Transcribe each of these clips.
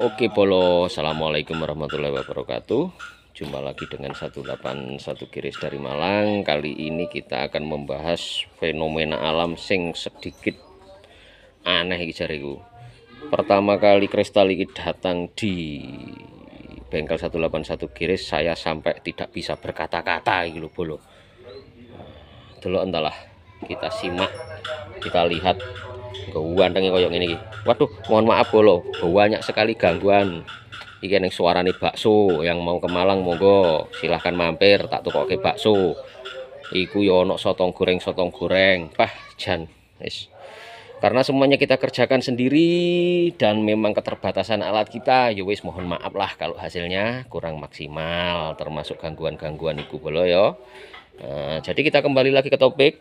Oke Polo, Assalamualaikum warahmatullahi wabarakatuh Jumpa lagi dengan 181 Giris dari Malang Kali ini kita akan membahas fenomena alam sing sedikit aneh iki jariku Pertama kali kristal ini datang di bengkel 181 Giris Saya sampai tidak bisa berkata-kata gitu Polo Dulu entahlah kita simak kita lihat gantengnya koyok ini waduh mohon maaf bolo banyak sekali gangguan yang suara nih bakso yang mau ke Malang monggo silahkan mampir tak ke bakso iku Yono, ya sotong goreng sotong goreng pah jan Is. karena semuanya kita kerjakan sendiri dan memang keterbatasan alat kita yowis ya mohon maaf lah kalau hasilnya kurang maksimal termasuk gangguan-gangguan iku bolo yo ya. nah, eh, jadi kita kembali lagi ke topik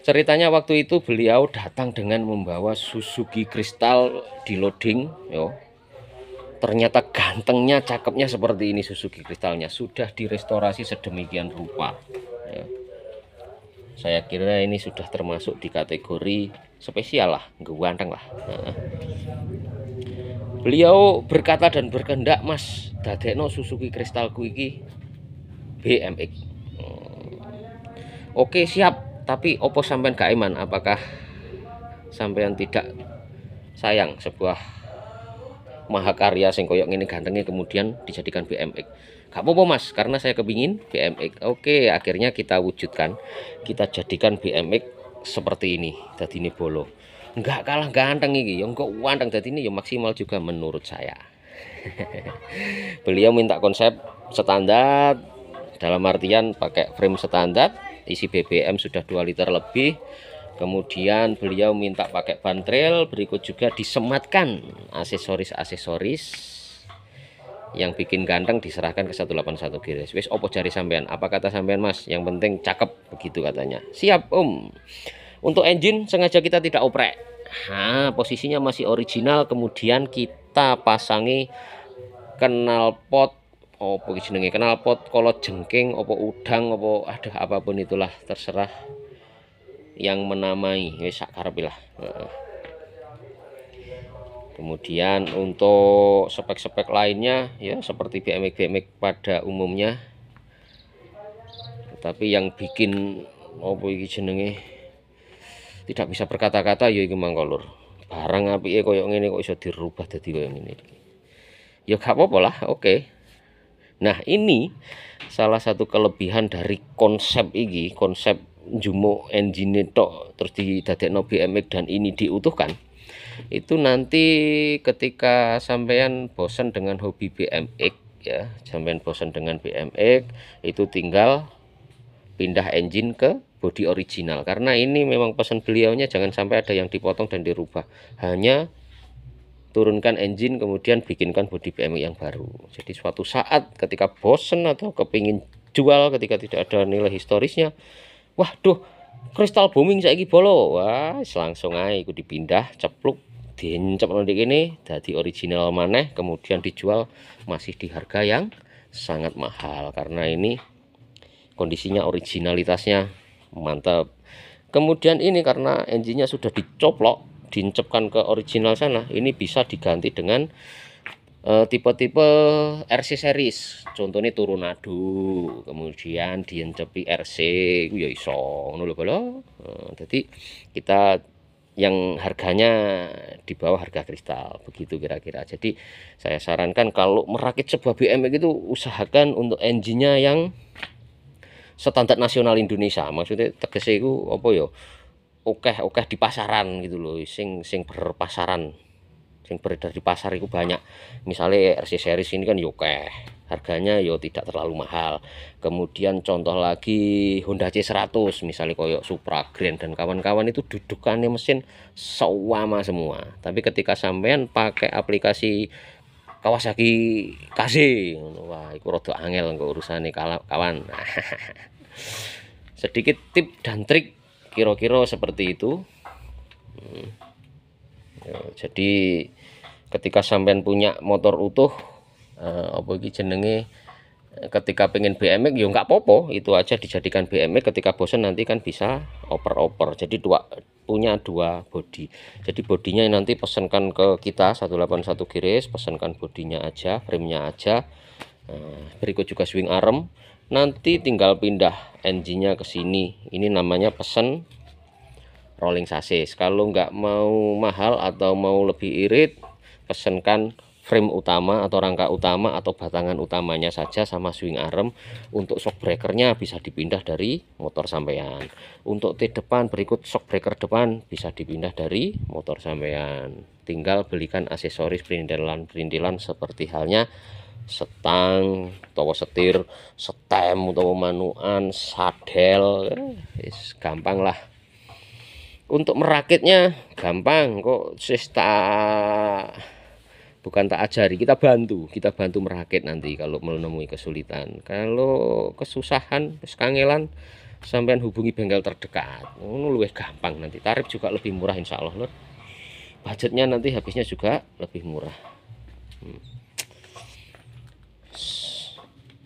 Ceritanya waktu itu beliau datang dengan membawa Suzuki Kristal di loading, yo. Ternyata gantengnya, cakepnya seperti ini Suzuki Kristalnya sudah direstorasi sedemikian rupa. Yo. Ya. Saya kira ini sudah termasuk di kategori spesial lah, ganteng lah. Beliau berkata dan berkendak, Mas, dadekno Suzuki Kristalku iki BMX. Hmm. Oke, siap tapi opo sampean gak iman apakah sampean tidak sayang sebuah mahakarya sing koyok ini gantengnya kemudian dijadikan BMX gak apa-apa mas karena saya kepingin BMX oke akhirnya kita wujudkan kita jadikan BMX seperti ini jadi ini bolo nggak kalah ganteng ya ini yang kok wandang jadi ini yang maksimal juga menurut saya beliau minta konsep standar dalam artian pakai frame standar isi BBM sudah 2 liter lebih kemudian beliau minta pakai ban trail berikut juga disematkan aksesoris-aksesoris yang bikin ganteng diserahkan ke 181 giris Wis opo jari sampean? Apa kata sampean Mas? Yang penting cakep begitu katanya. Siap, Om. Untuk engine sengaja kita tidak oprek. Nah, posisinya masih original kemudian kita pasangi kenal pot opo kenal pot kalau jengking opo udang opo ada apapun itulah terserah yang menamai wis sak Kemudian untuk spek-spek lainnya ya seperti BMX-BMX pada umumnya. Tapi yang bikin opo iki jenenge tidak bisa berkata-kata ya iki mangkolur. Barang ya koyo ini kok bisa dirubah jadi koyo ini iki. Ya gak apa oke. Okay. Nah, ini salah satu kelebihan dari konsep ini, konsep jumbo engine tok terus di didadekno BMX dan ini diutuhkan. Itu nanti ketika sampean bosan dengan hobi BMX ya, sampean bosan dengan BMX itu tinggal pindah engine ke body original karena ini memang pesan beliaunya jangan sampai ada yang dipotong dan dirubah hanya turunkan engine kemudian bikinkan body bmw yang baru jadi suatu saat ketika bosen atau kepingin jual ketika tidak ada nilai historisnya waduh kristal booming saya bolo wah langsung aja ikut dipindah cepluk diencep nanti ini jadi original maneh kemudian dijual masih di harga yang sangat mahal karena ini kondisinya originalitasnya mantap kemudian ini karena engine-nya sudah dicoplok diincepkan ke original sana ini bisa diganti dengan eh, tipe-tipe uh, RC series contohnya Turunado, kemudian diencepi RC ya iso ngono eh, jadi kita yang harganya di bawah harga kristal begitu kira-kira jadi saya sarankan kalau merakit sebuah BMW itu usahakan untuk engine-nya yang standar nasional Indonesia maksudnya tegesnya itu apa ya okeh-okeh di pasaran gitu loh sing sing berpasaran sing beredar di pasar itu banyak misalnya RC series ini kan yoke ya harganya yo ya tidak terlalu mahal kemudian contoh lagi Honda C100 misalnya koyok Supra Grand dan kawan-kawan itu dudukannya mesin sewama semua tapi ketika sampean pakai aplikasi Kawasaki KZ wah itu rodo angel nggak urusan nih kawan sedikit tip dan trik kira-kira seperti itu hmm. ya, jadi ketika sampean punya motor utuh eh, apa ini jenenge ketika pengen BMX ya nggak popo itu aja dijadikan BMX ketika bosan nanti kan bisa oper-oper jadi dua punya dua body jadi bodinya nanti pesankan ke kita 181 kiris, pesankan bodinya aja remnya aja eh, berikut juga swing arm nanti tinggal pindah engine-nya ke sini ini namanya pesen rolling sasis kalau nggak mau mahal atau mau lebih irit pesenkan frame utama atau rangka utama atau batangan utamanya saja sama swing arm untuk shock breakernya bisa dipindah dari motor sampean untuk T depan berikut shock breaker depan bisa dipindah dari motor sampean tinggal belikan aksesoris perindilan perintilan seperti halnya setang atau setir setem atau manuan sadel is gampang lah untuk merakitnya gampang kok sista tak bukan tak ajari kita bantu kita bantu merakit nanti kalau menemui kesulitan kalau kesusahan kangelan sampean hubungi bengkel terdekat ngono lebih gampang nanti tarif juga lebih murah insya Allah lor budgetnya nanti habisnya juga lebih murah hmm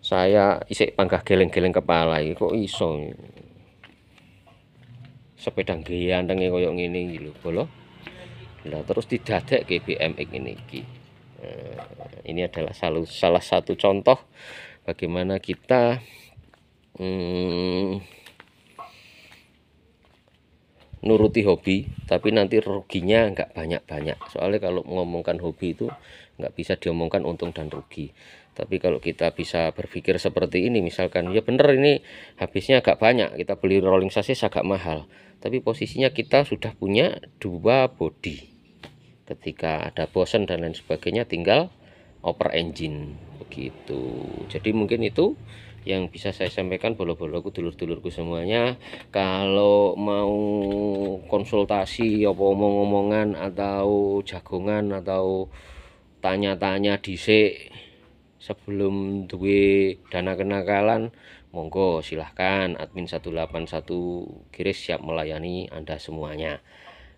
saya isik panggah geleng-geleng kepala ini kok iso sepeda gian dengan ngene ini gitu, bolo Nah terus didadekke BMX ini iki eh, ini adalah salah, salah satu contoh bagaimana kita hmm, nuruti hobi tapi nanti ruginya nggak banyak-banyak soalnya kalau mengomongkan hobi itu nggak bisa diomongkan untung dan rugi tapi kalau kita bisa berpikir seperti ini misalkan ya bener ini habisnya agak banyak kita beli rolling sasis agak mahal tapi posisinya kita sudah punya dua body ketika ada bosen dan lain sebagainya tinggal oper engine begitu jadi mungkin itu yang bisa saya sampaikan bolo-boloku dulur-dulurku semuanya kalau mau konsultasi apa omong-omongan atau jagongan atau tanya-tanya dhisik sebelum duwe dana kenakalan monggo silahkan admin 181 Giris siap melayani Anda semuanya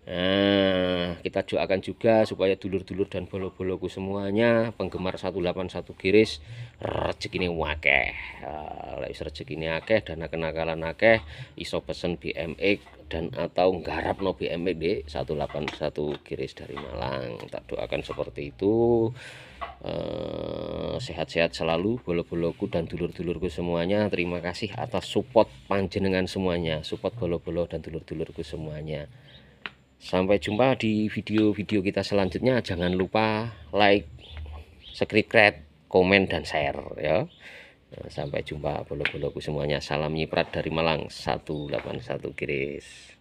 Nah, kita doakan juga supaya dulur-dulur dan bolo-boloku semuanya penggemar 181 Giris rezekine wakeh. Eh, lek rezeki ini akeh dana kenakalan akeh iso pesen BMX dan atau garap no BMX di 181 Giris dari Malang. Tak doakan seperti itu. Eh, sehat-sehat selalu bolo-boloku dan dulur-dulurku semuanya. Terima kasih atas support panjenengan semuanya, support bolo-bolo dan dulur-dulurku semuanya. Sampai jumpa di video-video kita selanjutnya. Jangan lupa like, subscribe, komen, dan share ya. Sampai jumpa bolo-boloku semuanya. Salam nyiprat dari Malang 181 Kiris.